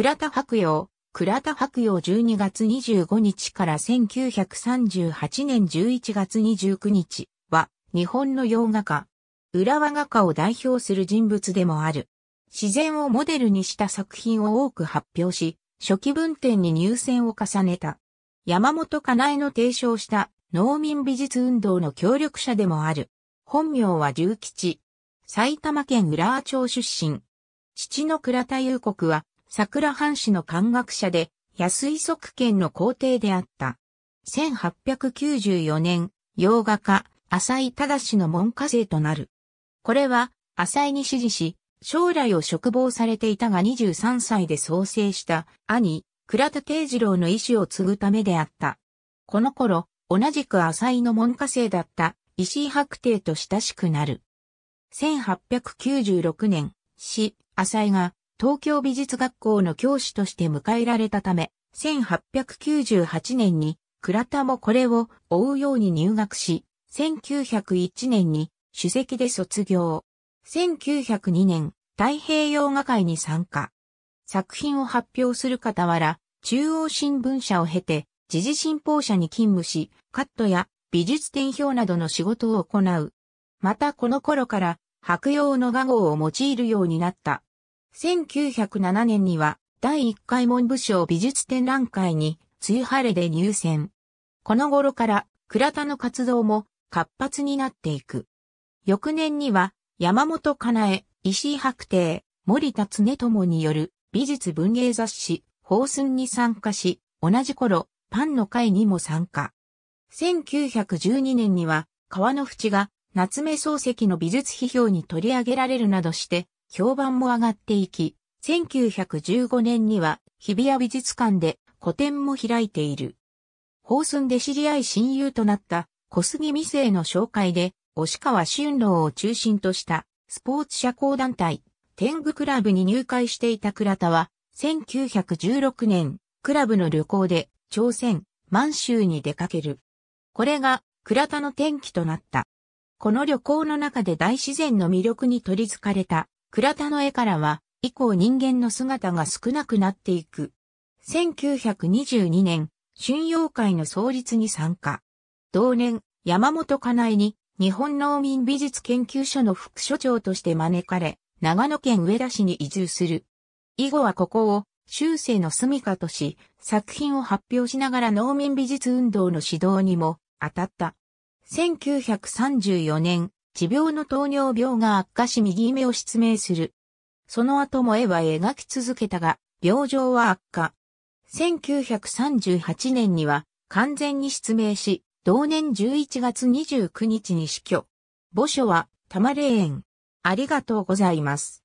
倉田白洋、倉田白洋12月25日から1938年11月29日は日本の洋画家、浦和画家を代表する人物でもある。自然をモデルにした作品を多く発表し、初期文典に入選を重ねた。山本かなえの提唱した農民美術運動の協力者でもある。本名は龍吉。埼玉県浦和町出身。父の倉田裕国は桜藩士の漢学者で、安井側県の皇帝であった。1894年、洋画家、浅井正の門下生となる。これは、浅井に指示し、将来を嘱望されていたが23歳で創生した兄、倉田慶次郎の意志を継ぐためであった。この頃、同じく浅井の門下生だった石井白帝と親しくなる。1896年、死、浅井が東京美術学校の教師として迎えられたため、1898年に倉田もこれを追うように入学し、1901年に首席で卒業。1902年、太平洋画会に参加。作品を発表する傍ら、中央新聞社を経て、時事新報社に勤務し、カットや美術展表などの仕事を行う。またこの頃から、白用の画号を用いるようになった。1907年には第1回文部省美術展覧会に梅雨晴れで入選。この頃から倉田の活動も活発になっていく。翌年には山本かなえ、石井白帝、森田常友による美術文芸雑誌、放寸に参加し、同じ頃、パンの会にも参加。1912年には、川の淵が夏目漱石の美術批評に取り上げられるなどして、評判も上がっていき、1915年には日比谷美術館で個展も開いている。法寸で知り合い親友となった小杉美生の紹介で、押川俊郎を中心としたスポーツ社交団体、天狗クラブに入会していた倉田は、1916年、クラブの旅行で朝鮮、満州に出かける。これが倉田の転機となった。この旅行の中で大自然の魅力に取り憑かれた倉田の絵からは、以降人間の姿が少なくなっていく。1922年、春陽会の創立に参加。同年、山本かなえに、日本農民美術研究所の副所長として招かれ、長野県上田市に移住する。以後はここを、修正の住処とし、作品を発表しながら農民美術運動の指導にも当たった。1934年、持病の糖尿病が悪化し右目を失明する。その後も絵は描き続けたが、病状は悪化。1938年には完全に失明し、同年11月29日に死去。墓所は、玉霊園。ありがとうございます。